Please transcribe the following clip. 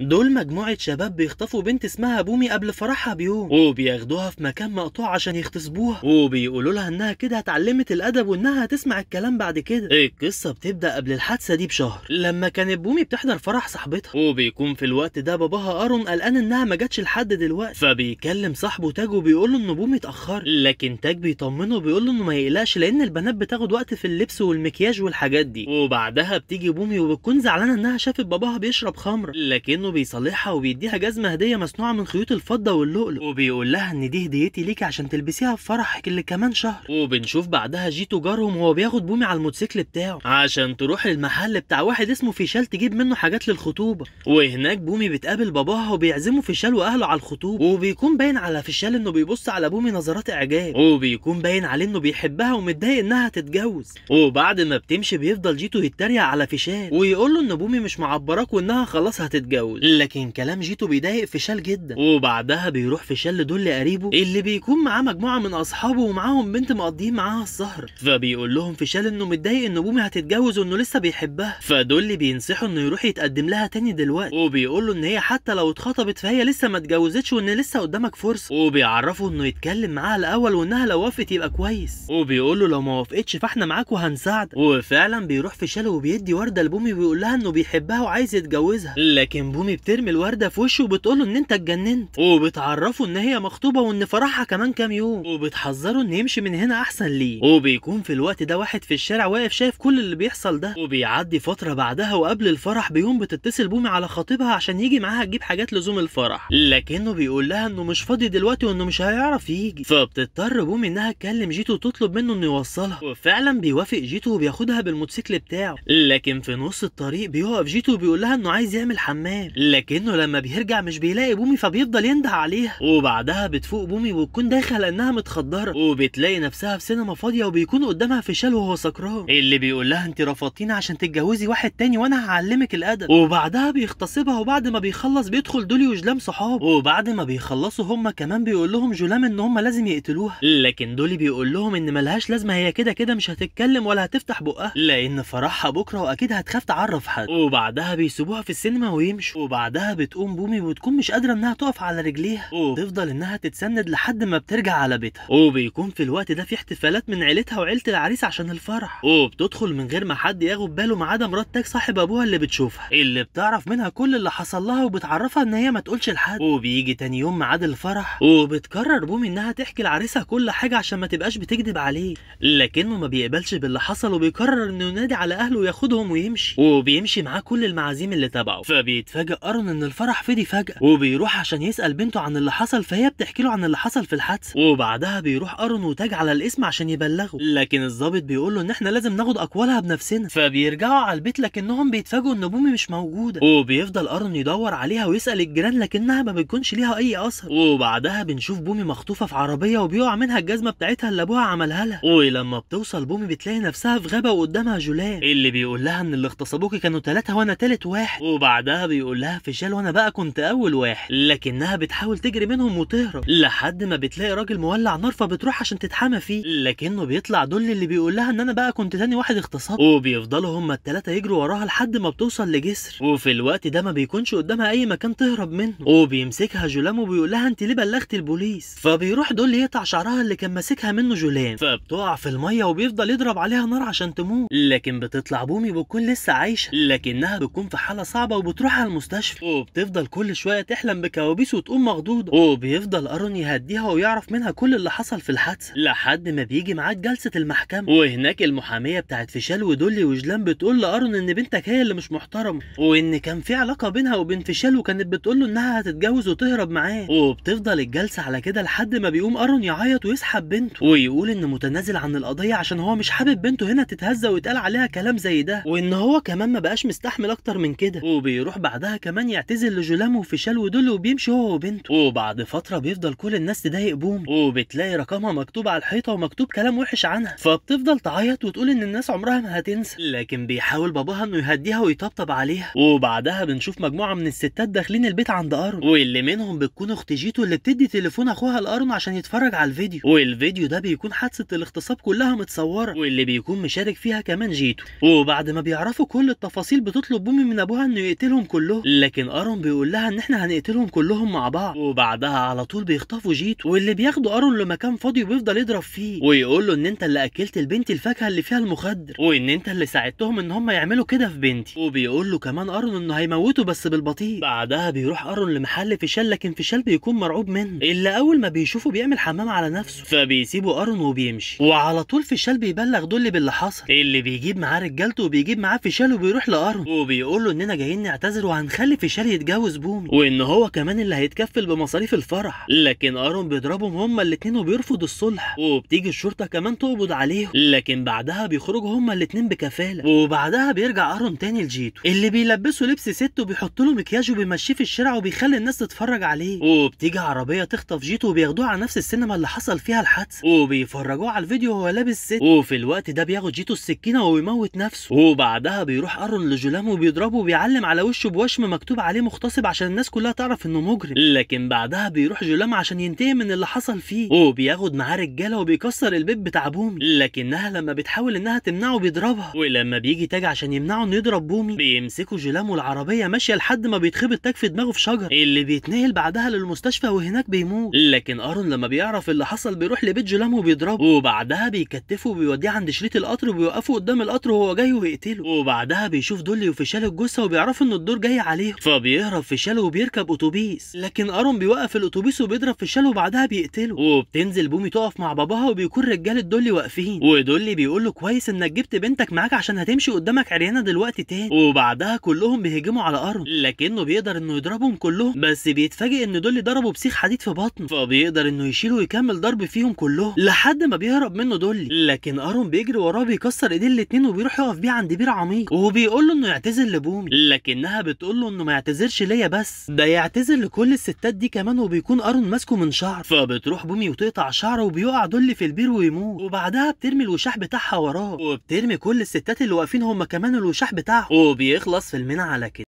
دول مجموعة شباب بيخطفوا بنت اسمها بومي قبل فرحها بيوم وبياخدوها في مكان مقطوع عشان يغتصبوها وبيقولوا لها انها كده اتعلمت الادب وانها هتسمع الكلام بعد كده القصة بتبدأ قبل الحادثة دي بشهر لما كانت بومي بتحضر فرح صاحبتها وبيكون في الوقت ده باباها ارون قلقان انها ما جاتش لحد دلوقتي فبيكلم صاحبه تاج وبيقول له ان بومي اتأخرت لكن تاج بيطمنه وبيقول له انه ما يقلقش لان البنات بتاخد وقت في اللبس والمكياج والحاجات دي وبعدها بتيجي بومي وبتكون زعلانة انها شافت باباها بيشرب خمر لكنه انه بيصلحها وبيديها جزمه هديه مصنوعه من خيوط الفضه واللؤلؤ وبيقول لها ان دي هديتي ليكي عشان تلبسيها في فرحك اللي كمان شهر وبنشوف بعدها جيتو جارهم وهو بياخد بومي على الموتوسيكل بتاعه عشان تروح للمحل بتاع واحد اسمه فيشال تجيب منه حاجات للخطوبه وهناك بومي بتقابل باباها وبيعزمه فيشال واهله على الخطوبه وبيكون باين على فيشال انه بيبص على بومي نظرات اعجاب وبيكون باين عليه انه بيحبها ومتضايق انها تتجوز وبعد ما بتمشي بيفضل جيتو يتريق على فيشال ويقول له ان بومي مش معبراك وانها خلاص هتتجوز لكن كلام جيتو بيضايق فشال جدا وبعدها بيروح فشال لدول قريبه اللي بيكون معاه مجموعه من اصحابه ومعاهم بنت مقضيين معاها السهر فبيقول لهم فشال انه متضايق ان بومي هتتجوز وانه لسه بيحبها فدول اللي بينصحوا انه يروح يتقدم لها تاني دلوقتي وبيقول له ان هي حتى لو اتخطبت فهي لسه ما اتجوزتش وان لسه قدامك فرصه وبيعرفه انه يتكلم معاها الاول وانها لو وافقت يبقى كويس وبيقول له لو ما وافقتش فاحنا معاك وهنساعدك وفعلا بيروح فشال وبيدي ورده لبومي وبيقول لها انه بيحبها وعايز يتجوزها لكن بومي بترمي الورده في وشه وبتقوله ان انت اتجننت وبتعرفه ان هي مخطوبه وان فرحها كمان كام يوم وبتحذره ان يمشي من هنا احسن ليه وبيكون في الوقت ده واحد في الشارع واقف شايف كل اللي بيحصل ده وبيعدي فتره بعدها وقبل الفرح بيوم بتتصل بومي على خطيبها عشان يجي معاها تجيب حاجات لزوم الفرح لكنه بيقول لها انه مش فاضي دلوقتي وانه مش هيعرف يجي فبتضطر بومي انها تكلم جيتو وتطلب منه انه يوصلها وفعلا بيوافق جيتو وبياخدها بالموتوسيكل بتاعه لكن في نص الطريق بيقف جيتو وبيقول لها انه عايز يعمل حمام لكنه لما بيرجع مش بيلاقي بومي فبيفضل ينده عليها وبعدها بتفوق بومي وتكون داخله لانها متخدره وبتلاقي نفسها في سينما فاضيه وبيكون قدامها فشال وهو سكران اللي بيقول لها انت رفضتيني عشان تتجوزي واحد تاني وانا هعلمك الادب وبعدها بيغتصبها وبعد ما بيخلص بيدخل دولي وجلام صحاب وبعد ما بيخلصوا هم كمان بيقول لهم جلام ان هم لازم يقتلوها لكن دولي بيقول لهم ان ملهاش لازمه هي كده كده مش هتتكلم ولا هتفتح بقها لان فرحها بكره واكيد هتخاف تعرف حد وبعدها بيسيبوها في السينما ويمشوا وبعدها بتقوم بومي وبتكون مش قادره انها تقف على رجليها وبتفضل انها تتسند لحد ما بترجع على بيتها وبيكون في الوقت ده في احتفالات من عيلتها وعيله العريس عشان الفرح وبتدخل من غير ما حد ياخد باله ما عدا مراتك صاحب ابوها اللي بتشوفها اللي بتعرف منها كل اللي حصل لها وبتعرفها ان هي ما تقولش لحد وبيجي تاني يوم ميعاد الفرح وبتقرر بومي انها تحكي لعريسها كل حاجه عشان ما تبقاش بتكذب عليه لكنه ما بيقبلش باللي حصل وبيقرر انه ينادي على اهله وياخدهم ويمشي وبيمشي معاه كل المعازيم اللي تبعه فبيتفاجئ فجأة ارون ان الفرح فضي فجاه وبيروح عشان يسال بنته عن اللي حصل فهي بتحكي له عن اللي حصل في الحادثه وبعدها بيروح ارون وتاج على الاسم عشان يبلغه لكن الضابط بيقول له ان احنا لازم ناخد اقوالها بنفسنا فبيرجعوا على البيت لكنهم بيتفاجئوا ان بومي مش موجوده وبيفضل ارون يدور عليها ويسال الجيران لكنها ما بتكونش ليها اي اثر وبعدها بنشوف بومي مخطوفه في عربيه وبيقع منها الجزمه بتاعتها اللي ابوها عملها لها ولما بتوصل بومي بتلاقي نفسها في غابه وقدامها جولان اللي بيقول لها ان اللي اغتصبوكي كانوا ثلاثه وانا ثالث واحد وبعدها بيقول كلها في الشال وانا بقى كنت اول واحد لكنها بتحاول تجري منهم وتهرب لحد ما بتلاقي راجل مولع نار فبتروح عشان تتحمى فيه لكنه بيطلع دول اللي بيقول لها ان انا بقى كنت تاني واحد اغتصبت وبيفضلوا هما التلاتة يجروا وراها لحد ما بتوصل لجسر وفي الوقت ده ما بيكونش قدامها اي مكان تهرب منه وبيمسكها جولام وبيقول لها انت ليه بلغتي البوليس فبيروح دول يقطع شعرها اللي كان ماسكها منه جولام فبتقع في الميه وبيفضل يضرب عليها نار عشان تموت لكن بتطلع بومي بتكون لسه عايشه لكنها بتكون في حاله صعبه وبتروح على المستشفى المستشفى وبتفضل كل شويه تحلم بكوابيس وتقوم مخضوضه وبيفضل ارون يهديها ويعرف منها كل اللي حصل في الحادثه لحد ما بيجي معاه جلسه المحكمه وهناك المحاميه بتاعت فيشال ودولي وجلان بتقول لارون ان بنتك هي اللي مش محترمه وان كان في علاقه بينها وبين فيشال وكانت بتقول له انها هتتجوز وتهرب معاه وبتفضل الجلسه على كده لحد ما بيقوم ارون يعيط ويسحب بنته ويقول ان متنازل عن القضيه عشان هو مش حابب بنته هنا تتهزى ويتقال عليها كلام زي ده وان هو كمان ما بقاش مستحمل اكتر من كده وبيروح بعدها كمان يعتزل لجولام في ودول وبيمشي هو وبنته وبعد فتره بيفضل كل الناس تضايق بوم وبتلاقي رقمها مكتوب على الحيطه ومكتوب كلام وحش عنها فبتفضل تعيط وتقول ان الناس عمرها ما هتنسى لكن بيحاول باباها انه يهديها ويطبطب عليها وبعدها بنشوف مجموعه من الستات داخلين البيت عند ارون واللي منهم بتكون اخت جيتو اللي بتدي تليفون اخوها لارون عشان يتفرج على الفيديو والفيديو ده بيكون حادثه الاغتصاب كلها متصوره واللي بيكون مشارك فيها كمان جيتو وبعد ما بيعرفوا كل التفاصيل بتطلب بومي من ابوها انه يقتلهم كلهم لكن ارون بيقول لها ان احنا هنقتلهم كلهم مع بعض وبعدها على طول بيخطفوا جيت واللي بياخدوا ارون لمكان فاضي وبيفضل يضرب فيه ويقول له ان انت اللي اكلت البنت الفاكهه اللي فيها المخدر وان انت اللي ساعدتهم ان هم يعملوا كده في بنتي وبيقول له كمان ارون انه هيموته بس بالبطيء بعدها بيروح ارون لمحل فيشال لكن فيشال بيكون مرعوب منه الا اول ما بيشوفه بيعمل حمام على نفسه فبيسيبه ارون وبيمشي وعلى طول فيشال بيبلغ دول باللي حصل اللي بيجيب معاه رجالته وبيجيب معاه فيشال وبيروح لارون وبيقول له اننا جايين نعتذر وهن مخلف فيشال يتجوز بومي وان هو كمان اللي هيتكفل بمصاريف الفرح لكن ارون بيضربهم هما الاتنين وبيرفض الصلح وبتيجي الشرطه كمان تقبض عليهم لكن بعدها بيخرجوا هما الاتنين بكفاله وبعدها بيرجع ارون تاني لجيتو اللي بيلبسه لبس ست وبيحط له مكياج وبيمشيه في الشارع وبيخلي الناس تتفرج عليه وبتيجي عربيه تخطف جيتو وبياخدوه على نفس السينما اللي حصل فيها الحادثه وبيفرجوه على الفيديو وهو لابس ست وفي الوقت ده بياخد جيتو السكينه وبيموت نفسه وبعدها بيروح ارون لجولام وبيضربه وبيعلم على وشه بوشم الاسم مكتوب عليه مغتصب عشان الناس كلها تعرف انه مجرم لكن بعدها بيروح جولام عشان ينتهي من اللي حصل فيه وبياخد معاه رجاله وبيكسر البيت بتاع بومي لكنها لما بتحاول انها تمنعه بيضربها ولما بيجي تاج عشان يمنعه انه يضرب بومي بيمسكوا جولام والعربيه ماشيه لحد ما بيتخبط تاج في دماغه في شجر اللي بيتنقل بعدها للمستشفى وهناك بيموت لكن ارون لما بيعرف اللي حصل بيروح لبيت جولام وبيضربه وبعدها بيكتفه وبيوديه عند شريط القطر وبيوقفه قدام القطر وهو جاي ويقتله وبعدها بيشوف دولي وفشال الجثه وبيعرفوا ان الدور جاي عليهم فبيهرب في الشلو وبيركب اتوبيس لكن ارون بيوقف الاتوبيس وبيضرب في الشلو وبعدها بيقتله وبتنزل بومي تقف مع باباها وبيكون رجاله دولي واقفين ودولي بيقول له كويس انك جبت بنتك معاك عشان هتمشي قدامك عريانه دلوقتي تاني وبعدها كلهم بيهجموا على ارون لكنه بيقدر انه يضربهم كلهم بس بيتفاجئ ان دولي ضربه بسيخ حديد في بطنه فبيقدر انه يشيله ويكمل ضرب فيهم كلهم لحد ما بيهرب منه دولي لكن ارون بيجري وراه بيكسر ايدين الاثنين وبيروح يقف بيه عند بير عميق وبيقول له انه يعتزل لبومي لكنها بتقول له انه ما يعتذرش ليا بس ده يعتذر لكل الستات دي كمان وبيكون ارون ماسكه من شعر فبتروح بومي وتقطع شعره وبيقع دول في البير ويموت وبعدها بترمي الوشاح بتاعها وراه وبترمي كل الستات اللي واقفين هم كمان الوشاح بتاعهم وبيخلص فيلمنا على كده